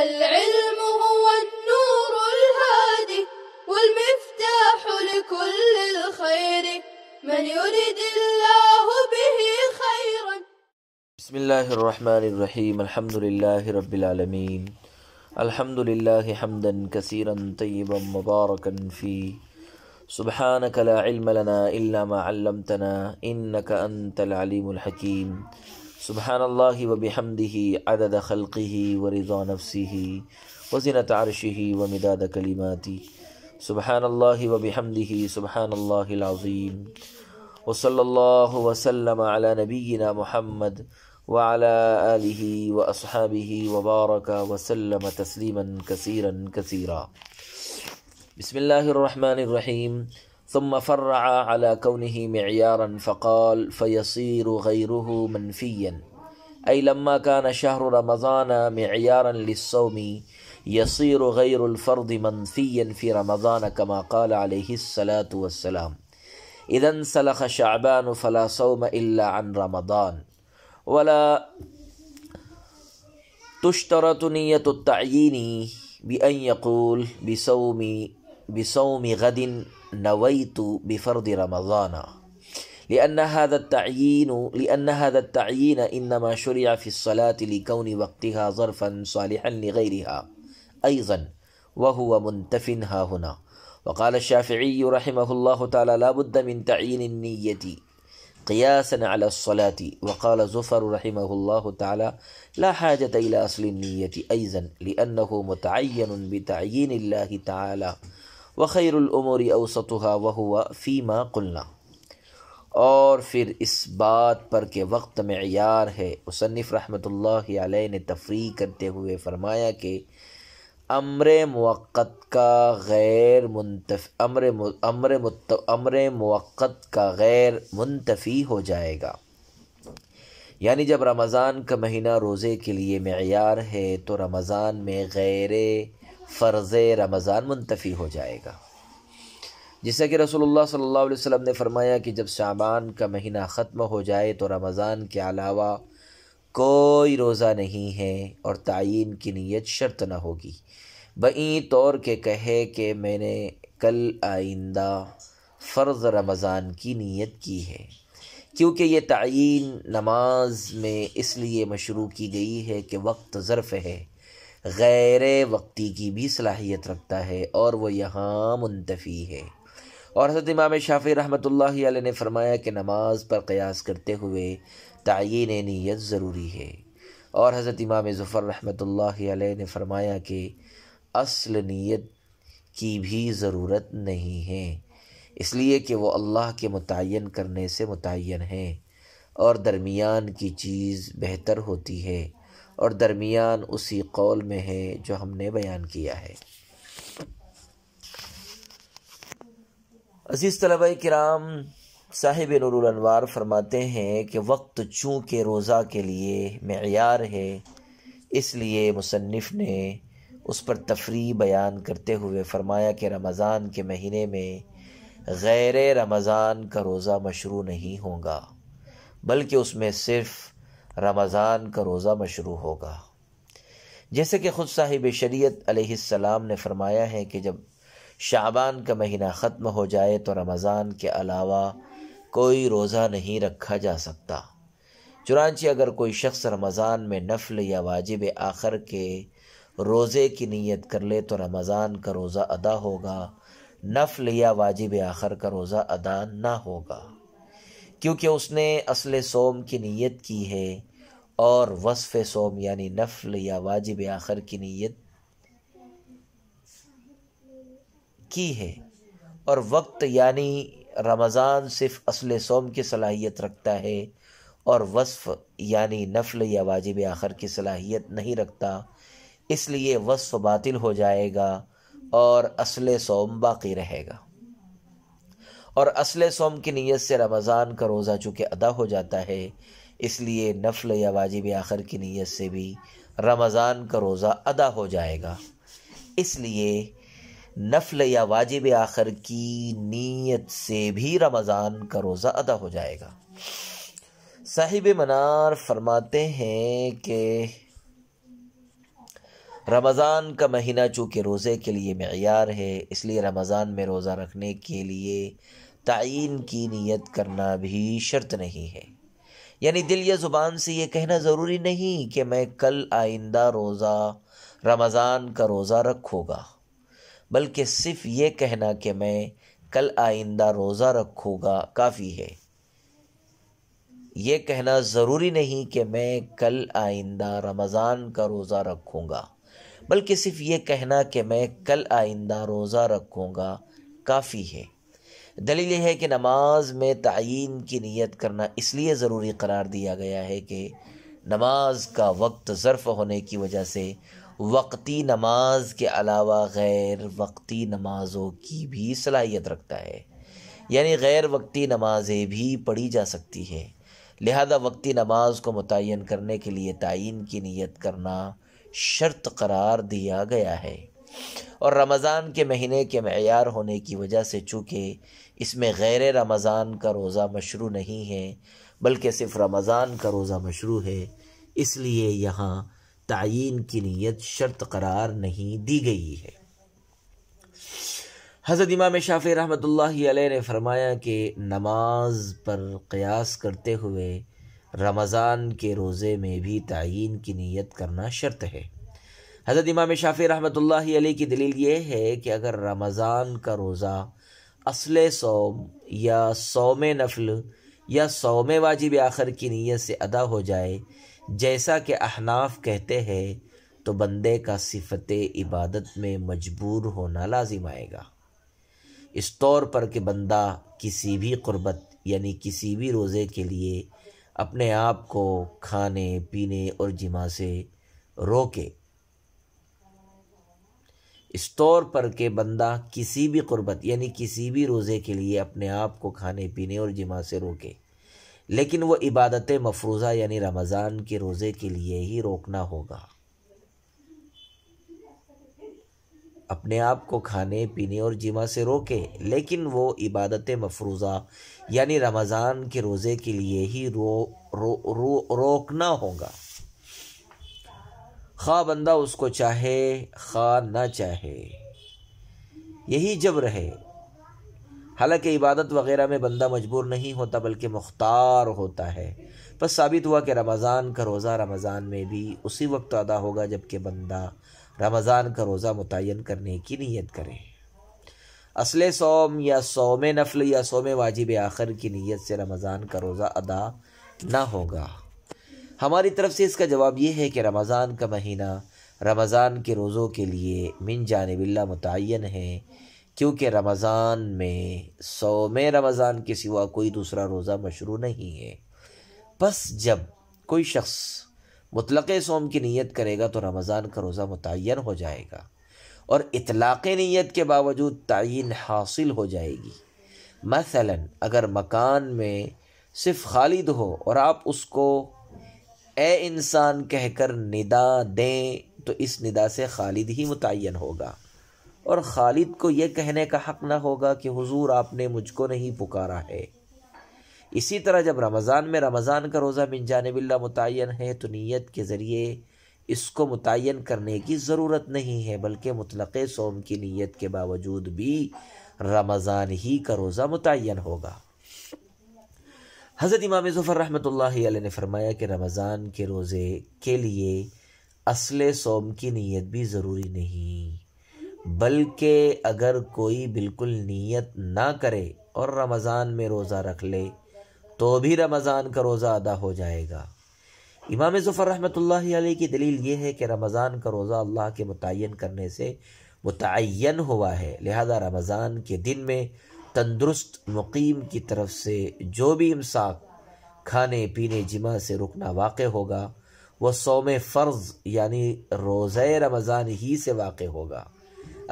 العلم هو النور الهادي والمفتاح لكل الخير من يريد الله به خيرا بسم الله الرحمن الرحيم الحمد لله رب العالمين الحمد لله حمدا كثيرا طيبا مباركا فيه سبحانك لا علم لنا إلا ما علمتنا إنك أنت العليم الحكيم سبحان الله وبحمده عدد خلقه ورضا نفسه وزنة عرشه ومداد كلماته سبحان الله وبحمده سبحان الله العظيم وصلى الله وسلم على نبينا محمد وعلى آله وأصحابه وبارك وسلم تسليما كثيرا كثيرا بسم الله الرحمن الرحيم ثم فرع على كونه معيارا فقال فيصير غيره منفيا أي لما كان شهر رمضان معيارا للصوم يصير غير الفرض منفيا في رمضان كما قال عليه الصلاة والسلام إذا انسلخ شعبان فلا صوم إلا عن رمضان ولا تشترط نية التعيين بأن يقول بصوم بصوم غد نويت بفرض رمضان لأن هذا التعيين لأن هذا التعيين إنما شرع في الصلاة لكون وقتها ظرفا صالحا لغيرها أيضا وهو منتف ها هنا وقال الشافعي رحمه الله تعالى لا بد من تعيين النية قياسا على الصلاة وقال زفر رحمه الله تعالى لا حاجة إلى أصل النية أيضا لأنه متعين بتعيين الله تعالى वख़ैरमूरी वह हुआ फ़ीमा कुल्ला और फिर इस बात पर के वक्त में यार है मुसनफ़ रहमत ने तफरी करते हुए फ़रमाया कि अमर मौक़ का गैर मुनतफ अमर अमर अमर मौक़ का गैर मुनतफ़ी हो जाएगा यानी जब रमज़ान का महीना रोज़े के लिए मैार है तो रमज़ान में गैर फ़र्ज़ रमज़ान मुनतफ़ी हो जाएगा जैसा कि रसोल्ला सल्ला वसम ने फरमाया कि जब शाबान का महीना ख़त्म हो जाए तो रमज़ान के अलावा कोई रोज़ा नहीं है और तयन की नीयत शर्त न होगी बई तौर के कहे कि मैंने कल आइंदा फ़र्ज़ रमज़ान की नीयत की है क्योंकि ये तयन नमाज में इसलिए मशरू की गई है कि वक्त ज़र्फ़ है गैर वक्ती की भी सलाहियत रखता है और वह यहाँ मुनतफ़ी है और हज़रत इमाम शाफ़ी रहमत ने फरमाया कि नमाज पर क़यास करते हुए तयन नीयत ज़रूरी है और हज़रत इमाम फ़र रहमत ने फरमाया कि असल नीयत की भी ज़रूरत नहीं है इसलिए कि वो अल्लाह के मुतन करने से मुतन है और दरमियान की चीज़ बेहतर होती है और दरमियान उसी कौल में है जो हमने बयान किया है अजीज़ तलबा कराम साहिब नूरवार फरमाते हैं कि वक्त चूँकि रोज़ा के लिए मैार है इसलिए मुसनफ़ ने उस पर तफरी बयान करते हुए फरमाया कि रमज़ान के महीने में गैर रमज़ान का रोज़ा मशरू नहीं होगा बल्कि उसमें सिर्फ़ रमज़ान का रोज़ा मशरू होगा जैसे कि ख़ुद साहिब शरीयत अलैहिस्सलाम ने फरमाया है कि जब शाबान का महीना ख़त्म हो जाए तो रमज़ान के अलावा कोई रोज़ा नहीं रखा जा सकता चुनानचे अगर कोई शख्स रमज़ान में नफल या वाजिब आखिर के रोज़े की नीयत कर ले तो रमज़ान का रोज़ा अदा होगा नफल या वाजिब आखिर का रोज़ा अदा ना होगा क्योंकि उसने असल सोम की नीयत की है और वसफ़ सोम यानी नफल या वाजिब आखिर की नीयत की है और वक्त यानी रमज़ान सिर्फ असल सोम की सलाहियत रखता है और वसफ़ यानी नफल या वाजिब आखिर की सलाहियत नहीं रखता इसलिए वसफ़ बातिल हो जाएगा और असल सोम बाकी रहेगा और असल सोम की नीयत से रमज़ान का रोज़ा चूँकि अदा हो जाता है इसलिए नफल या वाजिब आखिर की नीयत से भी रमज़ान का रोज़ा अदा हो जाएगा इसलिए नफल या वाजिब आखिर की नीयत से भी रमज़ान का रोज़ा अदा हो जाएगा साहिब मनार फरमाते हैं कि रमज़ान का महीना चूँकि रोज़े के लिए मैार है इसलिए रमज़ान में रोज़ा रखने के लिए तयन की नीयत करना भी शर्त नहीं है यानी दिल या ज़ुबान से ये कहना ज़रूरी नहीं कि मैं कल आइंदा रोज़ा रमज़ान का रोज़ा रखूँगा बल्कि सिर्फ ये कहना कि मैं कल आइंदा रोज़ा रखूँगा काफ़ी है ये कहना ज़रूरी नहीं कि मैं कल आइंदा रमज़ान का रोज़ा रखूँगा बल्कि सिर्फ ये कहना कि मैं कल आइंदा रोज़ा रखूँगा काफ़ी है दलील है कि नमाज में तयन की नीयत करना इसलिए ज़रूरी करार दिया गया है कि नमाज का वक्त ज़र्फ़ होने की वजह से वक्ती नमाज के अलावा गैर वक्ती नमाज़ों की भी सलाहियत रखता है यानी गैर वक्ती नमाजें भी पढ़ी जा सकती है लिहाजा वक्ती नमाज को मुतन करने के लिए तयन की नीयत करना शर्त करार दिया गया है और रमज़ान के महीने के मैार होने की वजह से चूँकि इसमें गैर रमज़ान का रोज़ा मशरू नहीं है बल्कि सिर्फ रमज़ान का रोज़ा मशरू है इसलिए यहाँ तयन की नीयत शर्त करार नहीं दी गई है हज़रत इमाम शाफ़ी रहमत ने फ़रमाया कि नमाज पर क़यास करते हुए रमज़ान के रोज़े में भी तयन की नीयत करना शर्त है हज़रत इमाम शाफ़ी रहमत लाई की दलील ये है कि अगर रमज़ान का रोज़ा असल सोम या सोम नफल या सोम वाजिब आखिर की नीयत से अदा हो जाए जैसा कि अहनाफ कहते हैं तो बंदे का सिफत इबादत में मजबूर होना लाजिम आएगा इस तौर पर कि बंदा किसी भी क़ुरबत यानी किसी भी रोज़े के लिए अपने आप को खाने पीने और जिमा से रोके इस तौर पर के बंदा किसी भी क़ुरबत यानी किसी भी रोज़े के लिए अपने आप को खाने पीने और जिमा से रोके लेकिन वह इबादत मफरूज़ा यानी रमज़ान के रोज़े के लिए ही रोकना होगा अपने आप को खाने पीने और जिमा से रोके लेकिन वो इबादत मफरूज़ा यानी रमज़ान के रोज़े के लिए ही रो रो, रो रोकना होगा खा बंदा उसको चाहे खा ना चाहे यही जब रहे हालांकि इबादत वगैरह में बंदा मजबूर नहीं होता बल्कि मुख्तार होता है बस साबित हुआ कि रमज़ान का रोज़ा रमज़ान में भी उसी वक्त अदा होगा जबकि बंदा रमज़ान का रोज़ा मुतन करने की नीयत करें असल सोम या सोम नफल या सोम वाजिब आखिर की नीयत से रमज़ान का रोज़ा अदा ना होगा हमारी तरफ से इसका जवाब ये है कि रमज़ान का महीना रमज़ान के रोज़ों के लिए मिन जानबिल्ला मुतन है क्योंकि रमज़ान में सोम रमज़ान के सिवा कोई दूसरा रोज़ा मशरू नहीं है बस जब कोई शख्स मुतलक़ सोम की नीयत करेगा तो रमज़ान का रोज़ा मुतन हो जाएगा और इतलाक़ नीयत के बावजूद तयन हासिल हो जाएगी मसला अगर मकान में सिर्फ खालिद हो और आप उसको ए इंसान कहकर निदा दें तो इस निदा से खालिद ही मुतन होगा और खालिद को यह कहने का हक ना होगा कि हुजूर आपने मुझको नहीं पुकारा है इसी तरह जब रमज़ान में रमज़ान का रोज़ा मिन जानबिल्ला मुतन है तो नीयत के ज़रिए इसको मुतन करने की ज़रूरत नहीं है बल्कि मुतलक़ सोम की नीयत के बावजूद भी रमज़ान ही का रोज़ा मुतन होगा हज़रत इमाम ज़फ़र रहमत ने फरमाया कि रमज़ान के रोज़े के लिए असल सोम की नीयत भी ज़रूरी नहीं बल्कि अगर कोई बिल्कुल नीयत ना करे और रमज़ान में रोज़ा रख ले तो भी रमज़ान का रोज़ा अदा हो जाएगा इमाम ज़फ़र रहमत की दलील ये है कि रमज़ान का रोज़ा अल्लाह के मुतन करने से मुतन हुआ है लिहाजा रमज़ान के दिन में तंदुरुस्त मुकीम की तरफ से जो भी इमसाक खाने पीने जिमा से रुकना वाक़ होगा वह सोम फ़र्ज़ यानी रोज़ रमज़ान ही से वाक़ होगा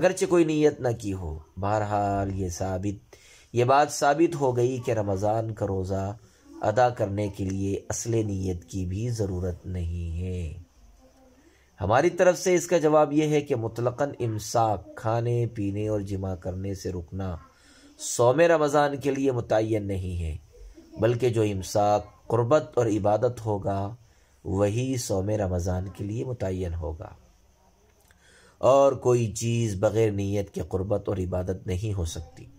अगरचे कोई नीयत ना की हो बहरहाल ये साबित ये बात साबित हो गई कि रमज़ान का रोज़ा अदा करने के लिए असले नीयत की भी ज़रूरत नहीं है हमारी तरफ से इसका जवाब यह है कि मुतलकन इमसाक खाने पीने और जमा करने से रुकना सोम रमज़ान के लिए मुतन नहीं है बल्कि जो इमसाक क़ुरबत और इबादत होगा वही सोम रमज़ान के लिए मुतन होगा और कोई चीज़ बग़ैर नीयत के क़ुरबत और इबादत नहीं हो सकती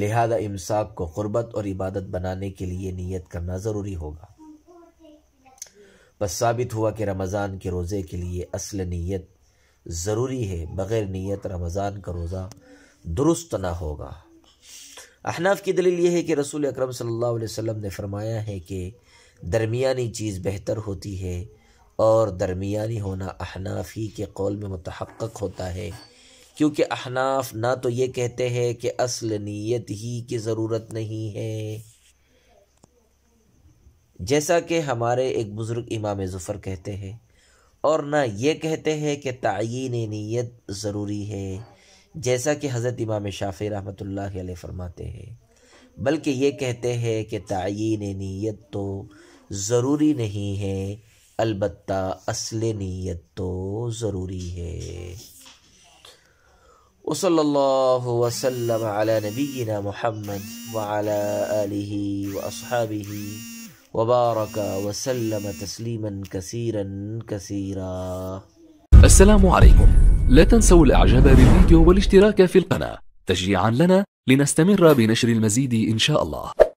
लिहाजा इमसाक को क़ुरबत और इबादत बनाने के लिए नीयत करना ज़रूरी होगा बस साबित हुआ कि रमज़ान के रोज़े के लिए असल नीयत ज़रूरी है बग़ैर नीयत रमज़ान का रोज़ा दुरुस्त ना होगा अहनाफ की दलील यह है कि रसूल अकरम सल्लल्लाहु अलैहि वसल्लम ने फरमाया है कि दरमिया चीज़ बेहतर होती है और दरमिया होना अहनाफी के कौल में मतहक़ होता है क्योंकि अहनाफ ना तो ये कहते हैं कि असल नीयत ही की ज़रूरत नहीं है जैसा कि हमारे एक बुज़ुर्ग इमाम ज़फ़र कहते हैं और ना ये कहते हैं कि तयन नीयत ज़रूरी है जैसा कि हज़रत इमाम शाफ़ी रहमत ला फ़रमाते हैं बल्कि ये कहते हैं कि तयन नीयत तो ज़रूरी नहीं है अलबत्ता असल नीयत तो ज़रूरी है وصلى الله وسلم على نبينا محمد وعلى آله وأصحابه وبارك وسلم تسليما كثيرا كثيرا السلام عليكم لا تنسوا الإعجاب بالفيديو والاشتراك في القناة تشجيعا لنا لنستمر بنشر المزيد إن شاء الله